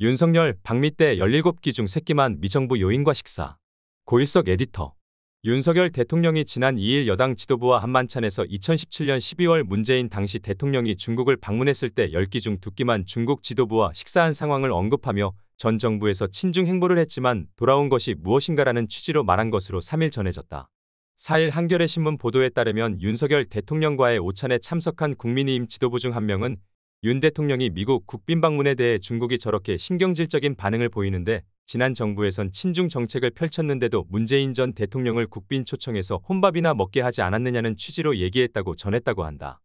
윤석열, 박미대 17기 중새끼만 미정부 요인과 식사. 고일석 에디터. 윤석열 대통령이 지난 2일 여당 지도부와 한만찬에서 2017년 12월 문재인 당시 대통령이 중국을 방문했을 때1 0기중 두끼만 중국 지도부와 식사한 상황을 언급하며 전 정부에서 친중 행보를 했지만 돌아온 것이 무엇인가라는 취지로 말한 것으로 3일 전해졌다. 4일 한겨레 신문 보도에 따르면 윤석열 대통령과의 오찬에 참석한 국민의힘 지도부 중 한 명은 윤 대통령이 미국 국빈 방문에 대해 중국이 저렇게 신경질적인 반응을 보이는데 지난 정부에선 친중 정책을 펼쳤는데도 문재인 전 대통령을 국빈 초청해서 혼밥이나 먹게 하지 않았느냐는 취지로 얘기했다고 전했다고 한다.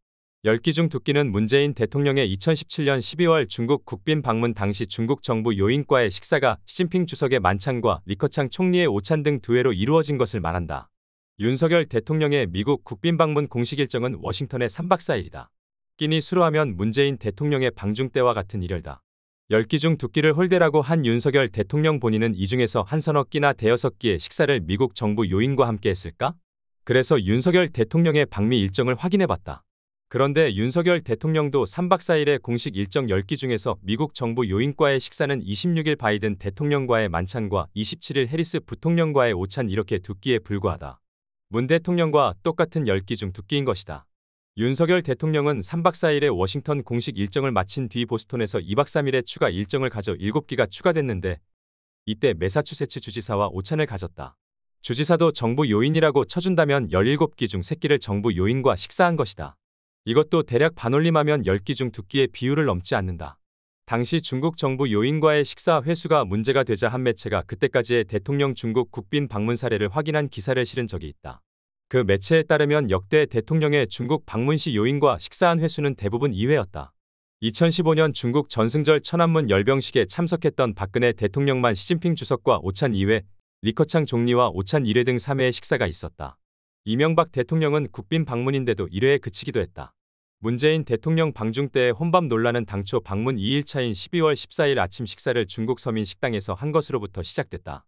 10기 중2기는 문재인 대통령의 2017년 12월 중국 국빈 방문 당시 중국 정부 요인과의 식사가 시진핑 주석의 만찬과 리커창 총리의 오찬 등두 회로 이루어진 것을 말한다. 윤석열 대통령의 미국 국빈 방문 공식 일정은 워싱턴의 3박 4일이다. 끼니 수로 하면 문재인 대통령의 방중 때와 같은 일열다. 1 0기중2기를 홀대라고 한 윤석열 대통령 본인은 이 중에서 한 서너 끼나 대여섯 끼의 식사를 미국 정부 요인과 함께 했을까? 그래서 윤석열 대통령의 방미 일정을 확인해봤다. 그런데 윤석열 대통령도 3박 4일의 공식 일정 1 0기 중에서 미국 정부 요인과의 식사는 26일 바이든 대통령과의 만찬과 27일 해리스 부통령과의 오찬 이렇게 두 끼에 불과하다. 문 대통령과 똑같은 1 0기중 두 끼인 것이다. 윤석열 대통령은 3박 4일에 워싱턴 공식 일정을 마친 뒤 보스턴에서 2박 3일에 추가 일정을 가져 7기가 추가됐는데 이때 매사추세츠 주지사와 오찬을 가졌다. 주지사도 정부 요인이라고 쳐준다면 17기 중 3끼를 정부 요인과 식사한 것이다. 이것도 대략 반올림하면 10기 중2기의 비율을 넘지 않는다. 당시 중국 정부 요인과의 식사 회수가 문제가 되자 한 매체가 그때까지의 대통령 중국 국빈 방문 사례를 확인한 기사를 실은 적이 있다. 그 매체에 따르면 역대 대통령의 중국 방문 시 요인과 식사한 횟수는 대부분 2회였다. 2015년 중국 전승절 천안문 열병식에 참석했던 박근혜 대통령만 시진핑 주석과 오찬 2회, 리커창 총리와 오찬 1회 등 3회의 식사가 있었다. 이명박 대통령은 국빈 방문인데도 1회에 그치기도 했다. 문재인 대통령 방중 때의 혼밥 논란은 당초 방문 2일차인 12월 14일 아침 식사를 중국 서민 식당에서 한 것으로부터 시작됐다.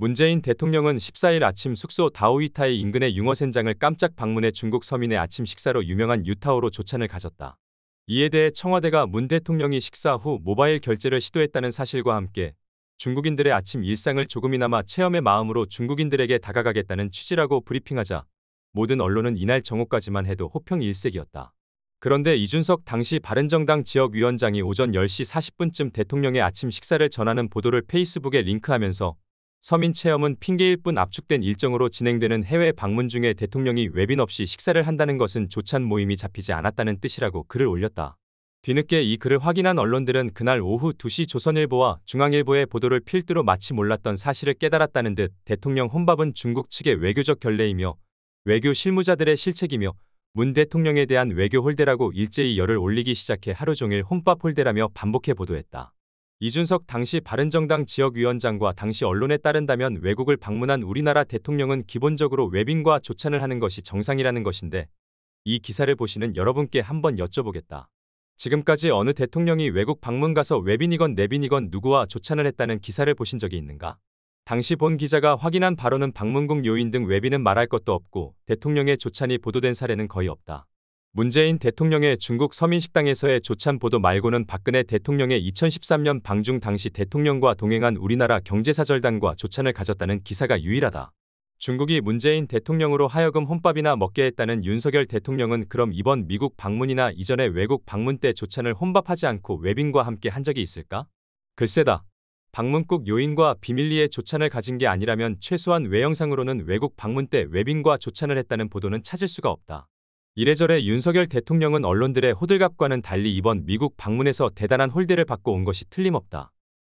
문재인 대통령은 14일 아침 숙소 다오이타이 인근의 융어센장을 깜짝 방문해 중국 서민의 아침 식사로 유명한 유타오로 조찬을 가졌다. 이에 대해 청와대가 문 대통령이 식사 후 모바일 결제를 시도했다는 사실과 함께 중국인들의 아침 일상을 조금이나마 체험의 마음으로 중국인들에게 다가가겠다는 취지라고 브리핑하자 모든 언론은 이날 정오까지만 해도 호평 일색이었다. 그런데 이준석 당시 바른정당 지역위원장이 오전 10시 40분쯤 대통령의 아침 식사를 전하는 보도를 페이스북에 링크하면서 서민 체험은 핑계일 뿐 압축된 일정으로 진행되는 해외 방문 중에 대통령이 외빈 없이 식사를 한다는 것은 조찬 모임이 잡히지 않았다는 뜻이라고 글을 올렸다. 뒤늦게 이 글을 확인한 언론들은 그날 오후 2시 조선일보와 중앙일보의 보도를 필두로 마치 몰랐던 사실을 깨달았다는 듯 대통령 혼밥은 중국 측의 외교적 결례이며 외교 실무자들의 실책이며 문 대통령에 대한 외교 홀대라고 일제히 열을 올리기 시작해 하루 종일 혼밥 홀대라며 반복해 보도했다. 이준석 당시 바른정당 지역위원장과 당시 언론에 따른다면 외국을 방문한 우리나라 대통령은 기본적으로 외빈과 조찬을 하는 것이 정상이라는 것인데 이 기사를 보시는 여러분께 한번 여쭤보겠다. 지금까지 어느 대통령이 외국 방문 가서 외빈이건 내빈이건 누구와 조찬을 했다는 기사를 보신 적이 있는가? 당시 본 기자가 확인한 바로는 방문국 요인 등 외빈은 말할 것도 없고 대통령의 조찬이 보도된 사례는 거의 없다. 문재인 대통령의 중국 서민식당에서의 조찬 보도 말고는 박근혜 대통령의 2013년 방중 당시 대통령과 동행한 우리나라 경제사절단과 조찬을 가졌다는 기사가 유일하다. 중국이 문재인 대통령으로 하여금 혼밥이나 먹게 했다는 윤석열 대통령은 그럼 이번 미국 방문이나 이전의 외국 방문 때 조찬을 혼밥하지 않고 외빈과 함께 한 적이 있을까? 글쎄다. 방문국 요인과 비밀리에 조찬을 가진 게 아니라면 최소한 외형상으로는 외국 방문 때 외빈과 조찬을 했다는 보도는 찾을 수가 없다. 이래저래 윤석열 대통령은 언론들의 호들갑과는 달리 이번 미국 방문에서 대단한 홀대를 받고 온 것이 틀림없다.